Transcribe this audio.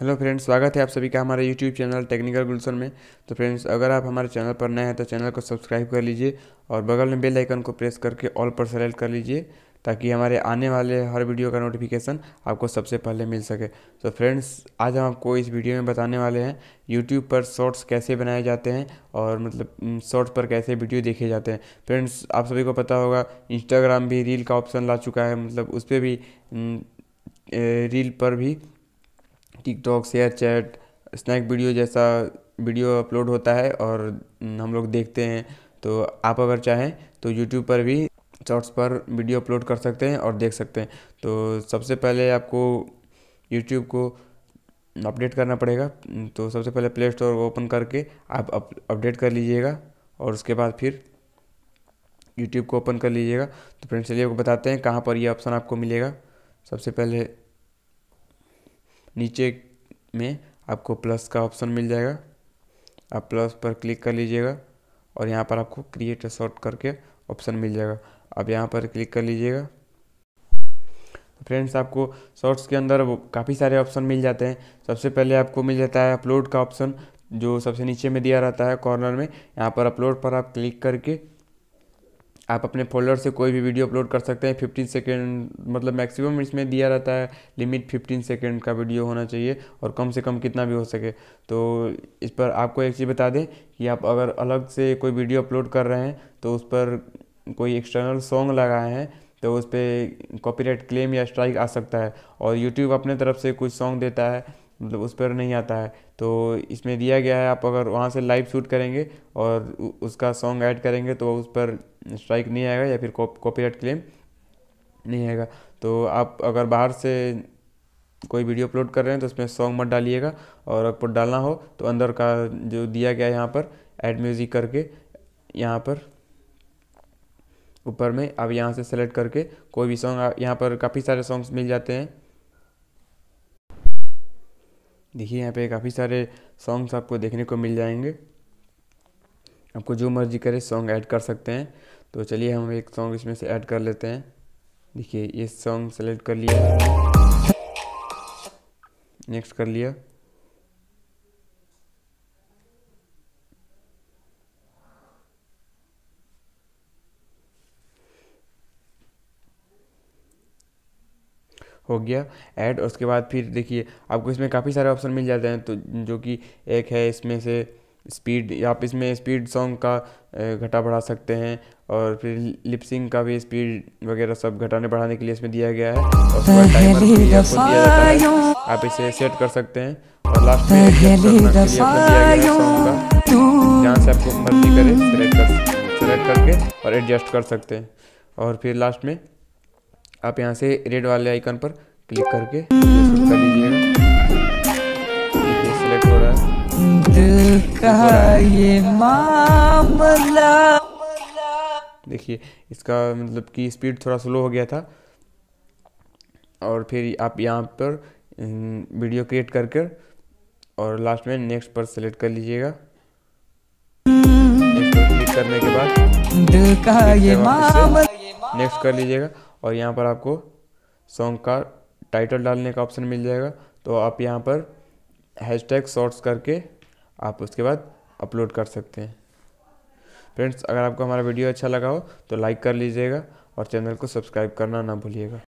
Hello friends स्वागत है आप सभी का हमारे यूट्यूब चैनल टेक्निकल गुलशन में तो फ्रेंड्स अगर आप हमारे चैनल पर नए हैं तो चैनल को सब्सक्राइब कर लीजिए और बगल में बेल आइकन को प्रेस करके ऑल पर सेलेक्ट कर लीजिए ताकि हमारे आने वाले हर वीडियो का नोटिफिकेशन आपको सबसे पहले मिल सके तो फ्रेंड्स आज हम आपको इस वीडियो में बताने वाले हैं यूट्यूब पर शॉर्ट्स कैसे बनाए जाते हैं और मतलब शॉर्ट्स पर कैसे वीडियो देखे जाते हैं फ्रेंड्स आप सभी को पता होगा इंस्टाग्राम भी रील का ऑप्शन ला चुका है मतलब उस पर भी रील पर भी TikTok ShareChat snack video जैसा वीडियो अपलोड होता है और हम लोग देखते हैं तो आप अगर चाहें तो यूट्यूब पर भी शॉर्ट्स पर वीडियो अपलोड कर सकते हैं और देख सकते हैं तो सबसे पहले आपको यूट्यूब को अपडेट करना पड़ेगा तो सबसे पहले प्ले स्टोर ओपन करके आप अपडेट कर लीजिएगा और उसके बाद फिर यूट्यूब को ओपन कर लीजिएगा तो फ्रेंड्स चलिए आपको बताते हैं कहाँ पर ये ऑप्शन आपको मिलेगा सबसे पहले नीचे में आपको प्लस का ऑप्शन मिल जाएगा आप प्लस पर क्लिक कर लीजिएगा और यहाँ पर आपको क्रिएट शॉर्ट करके ऑप्शन मिल जाएगा अब यहाँ पर क्लिक कर लीजिएगा फ्रेंड्स आपको शॉर्ट्स के अंदर काफ़ी सारे ऑप्शन मिल जाते हैं सबसे पहले आपको मिल जाता है अपलोड का ऑप्शन जो सबसे नीचे में दिया रहता है कॉर्नर में यहाँ पर अपलोड पर आप क्लिक करके आप अपने फोल्डर से कोई भी वीडियो अपलोड कर सकते हैं फिफ्टीन सेकेंड मतलब मैक्सिमम इसमें दिया रहता है लिमिट फिफ्टीन सेकेंड का वीडियो होना चाहिए और कम से कम कितना भी हो सके तो इस पर आपको एक चीज़ बता दें कि आप अगर अलग से कोई वीडियो अपलोड कर रहे हैं तो उस पर कोई एक्सटर्नल सॉन्ग लगाए हैं तो उस पर कॉपीराइट क्लेम या स्ट्राइक आ सकता है और यूट्यूब अपने तरफ से कुछ सॉन्ग देता है मतलब उस पर नहीं आता है तो इसमें दिया गया है आप अगर वहाँ से लाइव शूट करेंगे और उसका सॉन्ग ऐड करेंगे तो उस पर स्ट्राइक नहीं आएगा या फिर कॉपीराइट क्लेम नहीं आएगा तो आप अगर बाहर से कोई वीडियो अपलोड कर रहे हैं तो उसमें सॉन्ग मत डालिएगा और अगर डालना हो तो अंदर का जो दिया गया है यहाँ पर ऐड म्यूज़िक करके यहाँ पर ऊपर में अब यहाँ से सेलेक्ट करके कोई भी सॉन्ग यहाँ पर काफ़ी सारे सॉन्ग्स मिल जाते हैं देखिए यहाँ पे काफ़ी सारे सॉन्ग्स आपको देखने को मिल जाएंगे आपको जो मर्जी करे सॉन्ग ऐड कर सकते हैं तो चलिए हम एक सॉन्ग इसमें से ऐड कर लेते हैं देखिए ये सॉन्ग सेलेक्ट कर लिया नेक्स्ट कर लिया हो गया ऐड और उसके बाद फिर देखिए आपको इसमें काफ़ी सारे ऑप्शन मिल जाते हैं तो जो कि एक है इसमें से स्पीड आप इसमें स्पीड सॉन्ग का घटा बढ़ा सकते हैं और फिर लिपसिंग का भी स्पीड वगैरह सब घटाने बढ़ाने के लिए इसमें दिया गया है और टाइमर भी दिया जाता है आप इसे सेट कर सकते हैं और लास्ट में जहाँ से आपको मर्जी करें सेलेक्ट हम्म। कर सेलेक्ट करके और एडजस्ट कर सकते हैं और फिर लास्ट में आप यहाँ से रेड वाले आइकन पर क्लिक करके कर लीजिएगा देखिए इसका मतलब कि स्पीड थोड़ा स्लो हो गया था और फिर आप यहाँ पर वीडियो हम्म, क्रिएट करके और लास्ट में नेक्स्ट पर सेलेक्ट कर लीजिएगा करने के बाद नेक्स्ट कर लीजिएगा और यहाँ पर आपको सॉन्ग का टाइटल डालने का ऑप्शन मिल जाएगा तो आप यहाँ पर हैश टैग शॉर्ट्स करके आप उसके बाद अपलोड कर सकते हैं फ्रेंड्स अगर आपको हमारा वीडियो अच्छा लगा हो तो लाइक कर लीजिएगा और चैनल को सब्सक्राइब करना ना भूलिएगा